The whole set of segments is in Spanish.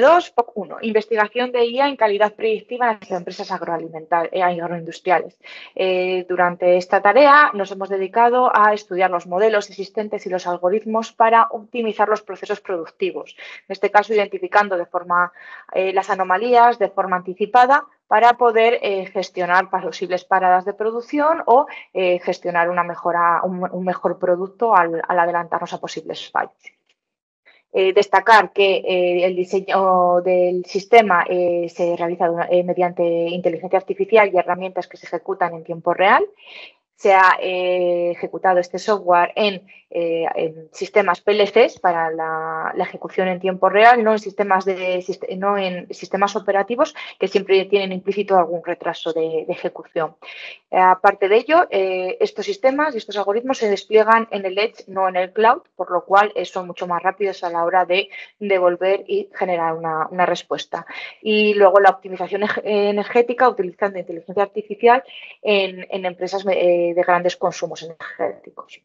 2 1 investigación de IA en calidad predictiva en las empresas eh, agroindustriales. Eh, durante esta tarea nos hemos dedicado a estudiar los modelos existentes y los algoritmos para optimizar los procesos productivos, en este caso identificando de forma eh, las anomalías de forma anticipada para poder gestionar posibles paradas de producción o gestionar una mejora, un, mejor producto al adelantarnos a posibles fallos. Eh, destacar que eh, el diseño del sistema eh, se realiza mediante inteligencia artificial y herramientas que se ejecutan en tiempo real se ha eh, ejecutado este software en, eh, sistemas PLCs para la, ejecución en tiempo real, no en sistemas de no en sistemas operativos que siempre tienen implícito algún retraso de, ejecución. Eh, aparte de ello, estos sistemas y estos algoritmos se despliegan en el edge, no en el cloud, por lo cual son mucho más rápidos a la hora de devolver y generar una, respuesta. Y luego la optimización energética utilizando inteligencia artificial en, en empresas de grandes consumos energéticos.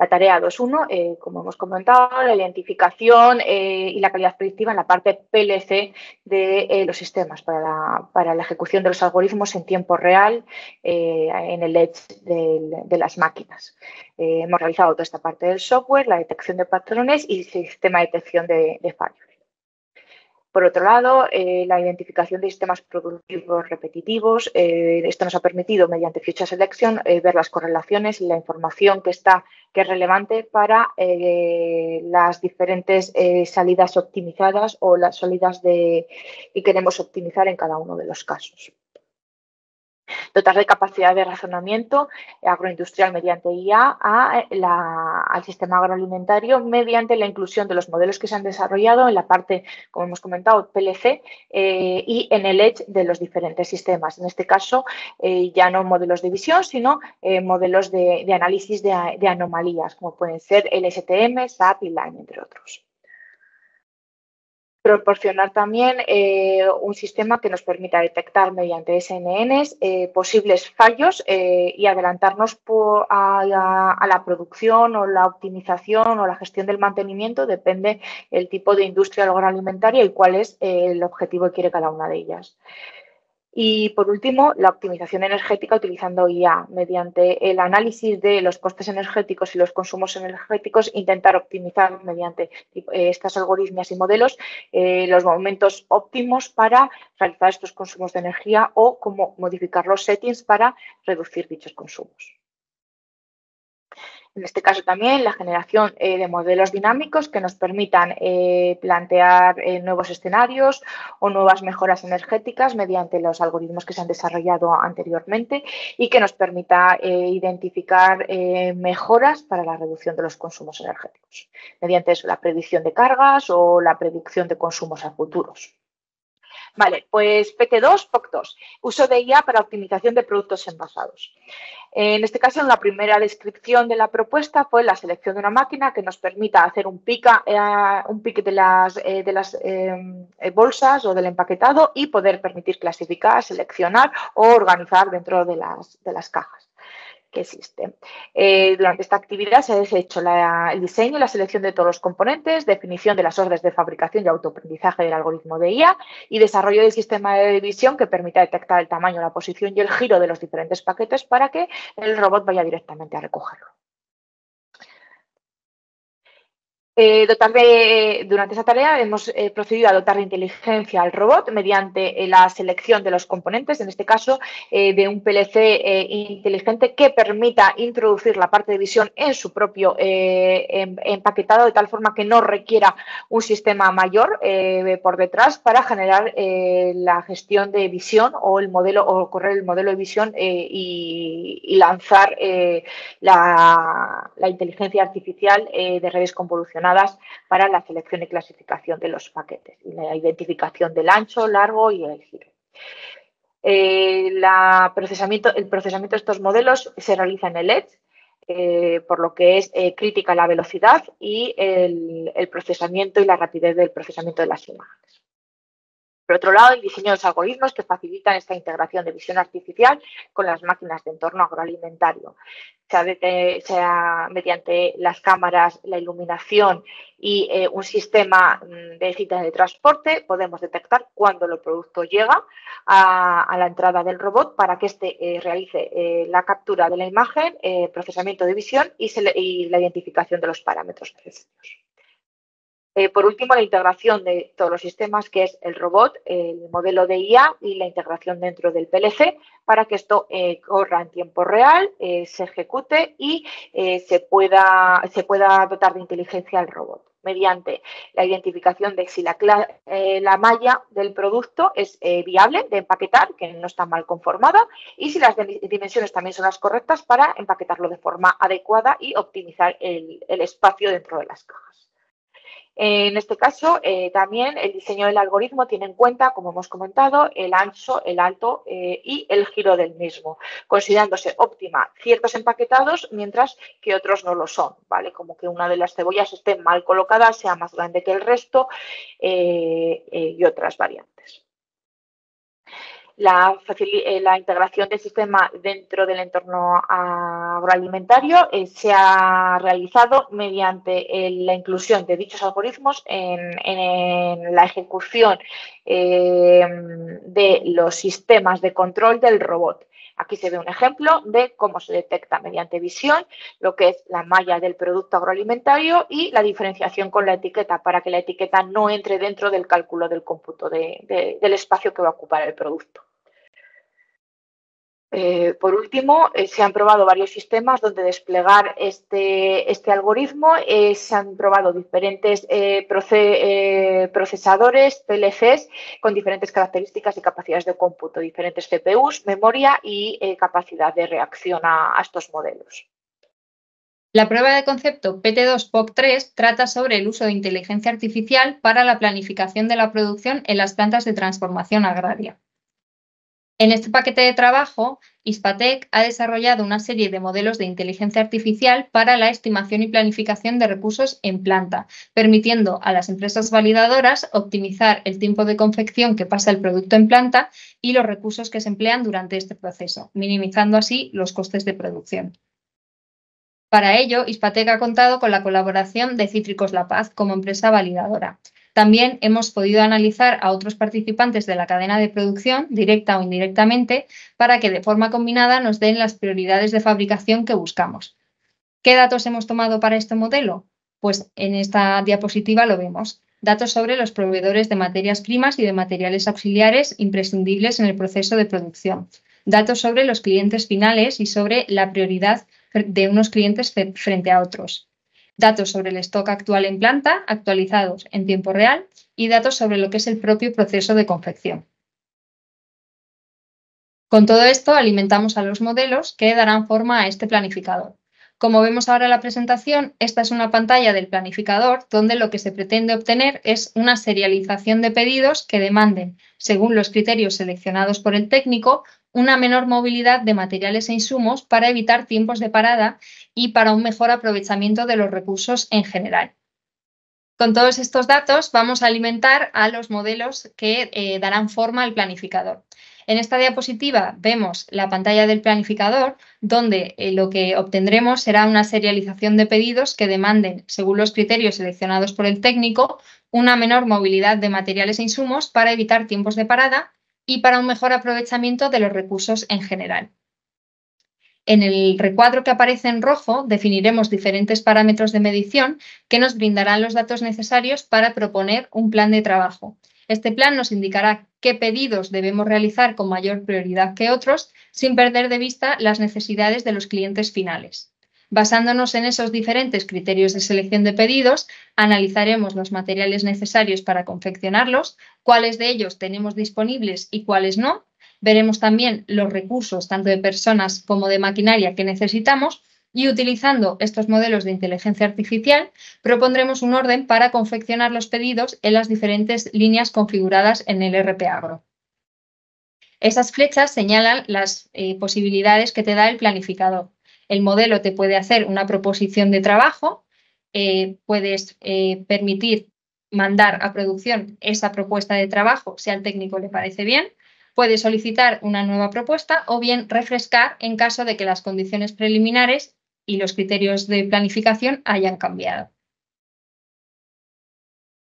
La tarea 2.1, eh, como hemos comentado, la identificación eh, y la calidad predictiva en la parte PLC de eh, los sistemas para la, ejecución de los algoritmos en tiempo real en el edge de, las máquinas. hemos realizado toda esta parte del software, la detección de patrones y el sistema de detección de fallos. Por otro lado, eh, la identificación de sistemas productivos repetitivos. Eh, esto nos ha permitido, mediante Future Selection, eh, ver las correlaciones y la información que, está, que es relevante para las diferentes salidas optimizadas o las salidas que queremos optimizar en cada uno de los casos dotar de capacidad de razonamiento eh, agroindustrial mediante IA eh, al sistema agroalimentario mediante la inclusión de los modelos que se han desarrollado en la parte, como hemos comentado, PLC eh, y en el Edge de los diferentes sistemas. En este caso, ya no modelos de visión, sino modelos de, análisis de, de, anomalías, como pueden ser LSTM, SAP y LINE, entre otros proporcionar también eh, un sistema que nos permita detectar mediante SNN eh, posibles fallos eh, y adelantarnos a, la producción o la optimización o la gestión del mantenimiento, depende el tipo de industria agroalimentaria y cuál es el objetivo que quiere cada una de ellas. Y por último, la optimización energética utilizando IA. Mediante el análisis de los costes energéticos y los consumos energéticos, intentar optimizar mediante eh, estas algoritmias y modelos eh, los momentos óptimos para realizar estos consumos de energía o cómo modificar los settings para reducir dichos consumos en este caso también la generación eh, de modelos dinámicos que nos permitan eh, plantear eh, nuevos escenarios o nuevas mejoras energéticas mediante los algoritmos que se han desarrollado anteriormente y que nos permita identificar mejoras para la reducción de los consumos energéticos mediante la predicción de cargas o la predicción de consumos a futuros. Vale, pues PT2, POC2, uso de IA para optimización de productos envasados. En este caso, en la primera descripción de la propuesta fue la selección de una máquina que nos permita hacer un pica, eh, un pique de las, eh, eh, bolsas o del empaquetado y poder permitir clasificar, seleccionar o organizar dentro de las cajas que existe. durante eh, esta actividad se ha hecho el diseño y la selección de todos los componentes, definición de las órdenes de fabricación y autoaprendizaje del algoritmo de IA y desarrollo del sistema de división que permita detectar el tamaño, la posición y el giro de los diferentes paquetes para que el robot vaya directamente a recogerlo. Eh, durante esa tarea hemos eh, procedido a dotar de inteligencia al robot mediante eh, la selección de los componentes, en este caso de un PLC inteligente que permita introducir la parte de visión en su propio empaquetado de tal forma que no requiera un sistema mayor por detrás para generar la gestión de visión o el modelo o correr el modelo de visión y, lanzar la, inteligencia artificial de redes convolucionales para la selección y clasificación de los paquetes y la identificación del ancho, largo y el giro. Eh, el procesamiento de estos modelos se realiza en el Edge, eh, por lo que es eh, crítica la velocidad y el, procesamiento y la rapidez del procesamiento de las imágenes. Por otro lado, el diseño de los algoritmos que facilitan esta integración de visión artificial con las máquinas de entorno agroalimentario, sea, mediante las cámaras, la iluminación y eh, un sistema mm, de cita de transporte, podemos detectar cuándo el producto llega a, la entrada del robot para que éste eh, realice eh, la captura de la imagen, el procesamiento de visión y, y la identificación de los parámetros necesarios. Eh, por último, la integración de todos los sistemas, que es el robot, el modelo de IA y la integración dentro del PLC para que esto eh, corra en tiempo real, eh, se ejecute y se, pueda, dotar de inteligencia al robot mediante la identificación de si la, malla del producto es viable de empaquetar, que no está mal conformada, y si las dimensiones también son las correctas para empaquetarlo de forma adecuada y optimizar el espacio dentro de las cajas. En este caso, eh, también el diseño del algoritmo tiene en cuenta, como hemos comentado, el ancho, el alto eh, y el giro del mismo, considerándose óptima ciertos empaquetados mientras que otros no lo son, ¿vale? Como que una de las cebollas esté mal colocada, sea más grande que el resto eh, y otras variantes. Eh, la, integración del sistema dentro del entorno agroalimentario eh, se ha realizado mediante eh, la inclusión de dichos algoritmos en, la ejecución em, de los sistemas de control del robot. Aquí se ve un ejemplo de cómo se detecta mediante visión lo que es la malla del producto agroalimentario y la diferenciación con la etiqueta para que la etiqueta no entre dentro del cálculo del cómputo del espacio que va a ocupar el producto. Eh, por último, eh, se han probado varios sistemas donde desplegar este, este algoritmo. Eh, se han probado diferentes procesadores, PLCs, con diferentes características y capacidades de cómputo, diferentes CPUs, memoria y capacidad de reacción a estos modelos. La prueba de concepto PT2POC3 trata sobre el uso de inteligencia artificial para la planificación de la producción en las plantas de transformación agraria. En este paquete de trabajo, ISPATEC ha desarrollado una serie de modelos de inteligencia artificial para la estimación y planificación de recursos en planta, permitiendo a las empresas validadoras optimizar el tiempo de confección que pasa el producto en planta y los recursos que se emplean durante este proceso, minimizando así los costes de producción. Para ello, ISPATEC ha contado con la colaboración de Cítricos La Paz como empresa validadora. También hemos podido analizar a otros participantes de la cadena de producción, directa o indirectamente, para que de forma combinada nos den las prioridades de fabricación que buscamos. ¿Qué datos hemos tomado para este modelo? Pues en esta diapositiva lo vemos. Datos sobre los proveedores de materias primas y de materiales auxiliares imprescindibles en el proceso de producción. Datos sobre los clientes finales y sobre la prioridad de unos clientes frente a otros datos sobre el stock actual en planta, actualizados en tiempo real, y datos sobre lo que es el propio proceso de confección. Con todo esto alimentamos a los modelos que darán forma a este planificador. Como vemos ahora en la presentación, esta es una pantalla del planificador donde lo que se pretende obtener es una serialización de pedidos que demanden, según los criterios seleccionados por el técnico, una menor movilidad de materiales e insumos para evitar tiempos de parada y para un mejor aprovechamiento de los recursos en general. Con todos estos datos vamos a alimentar a los modelos que eh, darán forma al planificador. En esta diapositiva vemos la pantalla del planificador, donde eh, lo que obtendremos será una serialización de pedidos que demanden, según los criterios seleccionados por el técnico, una menor movilidad de materiales e insumos para evitar tiempos de parada y para un mejor aprovechamiento de los recursos en general. En el recuadro que aparece en rojo definiremos diferentes parámetros de medición que nos brindarán los datos necesarios para proponer un plan de trabajo. Este plan nos indicará qué pedidos debemos realizar con mayor prioridad que otros sin perder de vista las necesidades de los clientes finales. Basándonos en esos diferentes criterios de selección de pedidos, analizaremos los materiales necesarios para confeccionarlos, cuáles de ellos tenemos disponibles y cuáles no. Veremos también los recursos, tanto de personas como de maquinaria, que necesitamos y utilizando estos modelos de inteligencia artificial, propondremos un orden para confeccionar los pedidos en las diferentes líneas configuradas en el RP Agro. Esas flechas señalan las eh, posibilidades que te da el planificador. El modelo te puede hacer una proposición de trabajo, eh, puedes eh, permitir mandar a producción esa propuesta de trabajo, si al técnico le parece bien, puedes solicitar una nueva propuesta o bien refrescar en caso de que las condiciones preliminares y los criterios de planificación hayan cambiado.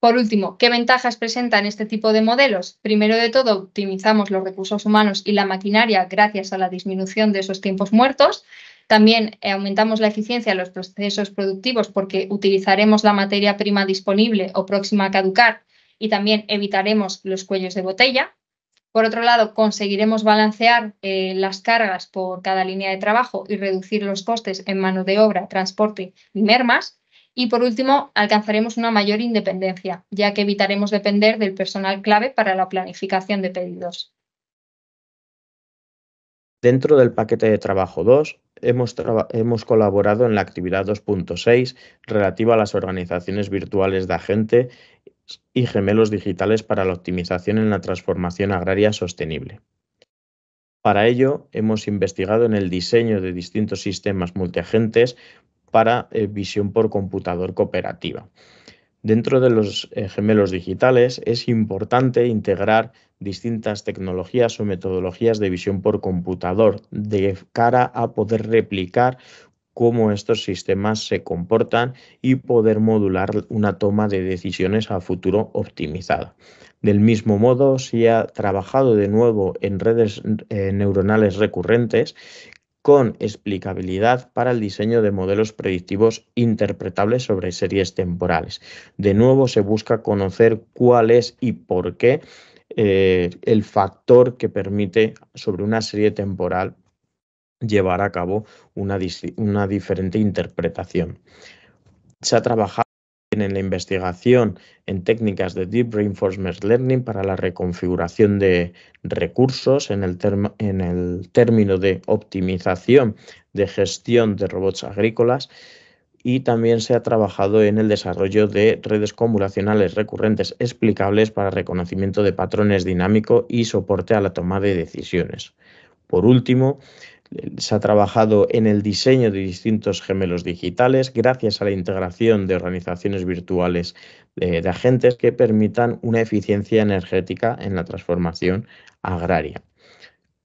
Por último, ¿qué ventajas presentan este tipo de modelos? Primero de todo, optimizamos los recursos humanos y la maquinaria gracias a la disminución de esos tiempos muertos. También eh, aumentamos la eficiencia de los procesos productivos porque utilizaremos la materia prima disponible o próxima a caducar y también evitaremos los cuellos de botella. Por otro lado, conseguiremos balancear eh, las cargas por cada línea de trabajo y reducir los costes en mano de obra, transporte y mermas. Y por último, alcanzaremos una mayor independencia, ya que evitaremos depender del personal clave para la planificación de pedidos. Dentro del paquete de trabajo 2 hemos, colaborado en la actividad 2.6 relativa a las organizaciones virtuales de agente y gemelos digitales para la optimización en la transformación agraria sostenible. Para ello, hemos investigado en el diseño de distintos sistemas multiagentes para eh, visión por computador cooperativa. Dentro de los eh, gemelos digitales es importante integrar distintas tecnologías o metodologías de visión por computador de cara a poder replicar cómo estos sistemas se comportan y poder modular una toma de decisiones a futuro optimizada. Del mismo modo, se ha trabajado de nuevo en redes eh, neuronales recurrentes con explicabilidad para el diseño de modelos predictivos interpretables sobre series temporales. De nuevo, se busca conocer cuál es y por qué eh, el factor que permite sobre una serie temporal llevar a cabo una, una diferente interpretación. Se ha trabajado en la investigación en técnicas de Deep Reinforcement Learning para la reconfiguración de recursos en el, en el término de optimización de gestión de robots agrícolas y también se ha trabajado en el desarrollo de redes convolucionales recurrentes explicables para reconocimiento de patrones dinámico y soporte a la toma de decisiones. Por último, se ha trabajado en el diseño de distintos gemelos digitales gracias a la integración de organizaciones virtuales eh, de, agentes que permitan una eficiencia energética en la transformación agraria.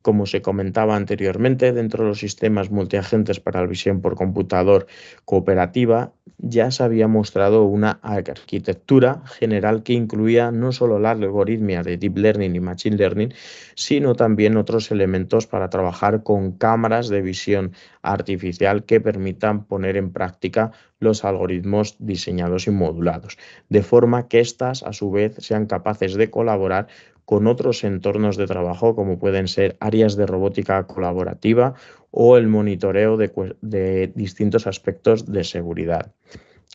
Como se comentaba anteriormente, dentro de los sistemas multiagentes para la visión por computador cooperativa, ya se había mostrado una arquitectura general que incluía no solo la algoritmia de Deep Learning y Machine Learning, sino también otros elementos para trabajar con cámaras de visión artificial que permitan poner en práctica los algoritmos diseñados y modulados, de forma que éstas a su vez sean capaces de colaborar con otros entornos de trabajo como pueden ser áreas de robótica colaborativa o el monitoreo de, distintos aspectos de seguridad.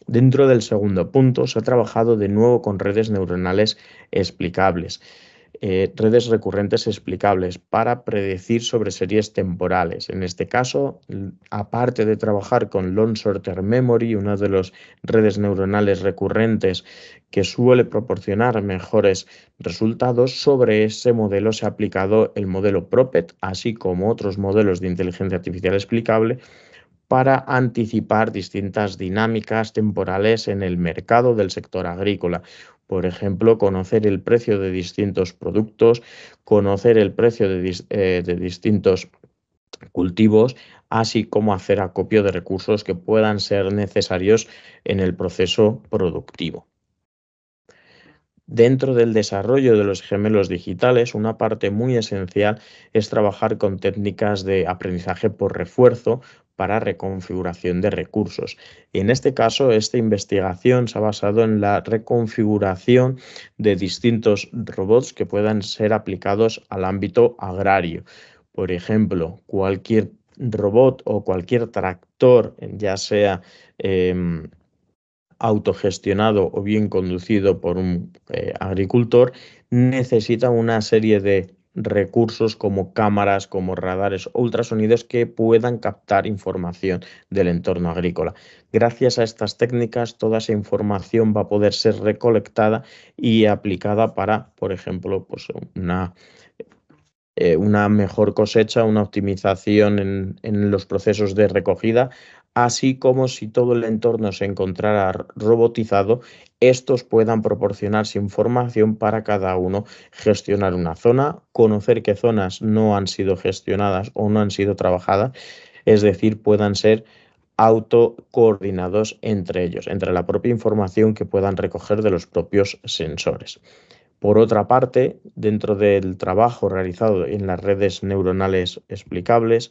Dentro del segundo punto, se ha trabajado de nuevo con redes neuronales explicables. Eh, redes recurrentes explicables para predecir sobre series temporales. En este caso, aparte de trabajar con Long Sorter Memory, una de las redes neuronales recurrentes que suele proporcionar mejores resultados, sobre ese modelo se ha aplicado el modelo PROPET, así como otros modelos de inteligencia artificial explicable para anticipar distintas dinámicas temporales en el mercado del sector agrícola. Por ejemplo, conocer el precio de distintos productos, conocer el precio de, eh, distintos cultivos, así como hacer acopio de recursos que puedan ser necesarios en el proceso productivo. Dentro del desarrollo de los gemelos digitales, una parte muy esencial es trabajar con técnicas de aprendizaje por refuerzo para reconfiguración de recursos. Y en este caso, esta investigación se ha basado en la reconfiguración de distintos robots que puedan ser aplicados al ámbito agrario. Por ejemplo, cualquier robot o cualquier tractor, ya sea... Em, autogestionado o bien conducido por un eh, agricultor, necesita una serie de recursos como cámaras, como radares ultrasonidos que puedan captar información del entorno agrícola. Gracias a estas técnicas, toda esa información va a poder ser recolectada y aplicada para, por ejemplo, pues una, eh, una mejor cosecha, una optimización en los procesos de recogida así como si todo el entorno se encontrara robotizado, estos puedan proporcionarse información para cada uno gestionar una zona, conocer qué zonas no han sido gestionadas o no han sido trabajadas, es decir, puedan ser autocoordinados entre ellos, entre la propia información que puedan recoger de los propios sensores. Por otra parte, dentro del trabajo realizado en las redes neuronales explicables,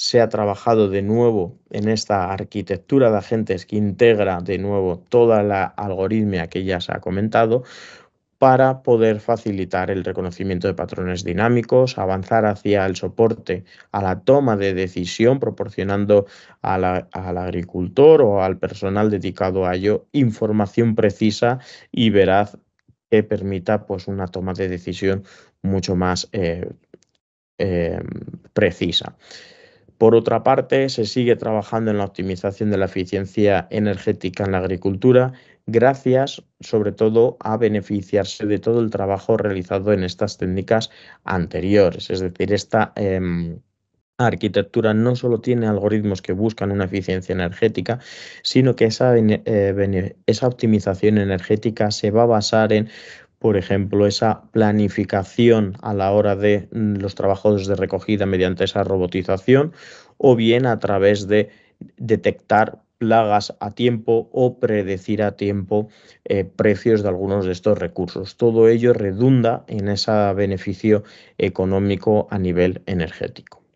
se ha trabajado de nuevo en esta arquitectura de agentes que integra de nuevo toda la algoritmia que ya se ha comentado para poder facilitar el reconocimiento de patrones dinámicos, avanzar hacia el soporte a la toma de decisión, proporcionando al agricultor o al personal dedicado a ello información precisa y veraz que permita pues, una toma de decisión mucho más eh, eh, precisa. Por otra parte, se sigue trabajando en la optimización de la eficiencia energética en la agricultura, gracias sobre todo a beneficiarse de todo el trabajo realizado en estas técnicas anteriores. Es decir, esta em, arquitectura no solo tiene algoritmos que buscan una eficiencia energética, sino que esa eh, optimización energética se va a basar en por ejemplo, esa planificación a la hora de mm, los trabajos de recogida mediante esa robotización o bien a través de detectar plagas a tiempo o predecir a tiempo eh, precios de algunos de estos recursos. Todo ello redunda en ese beneficio económico a nivel energético.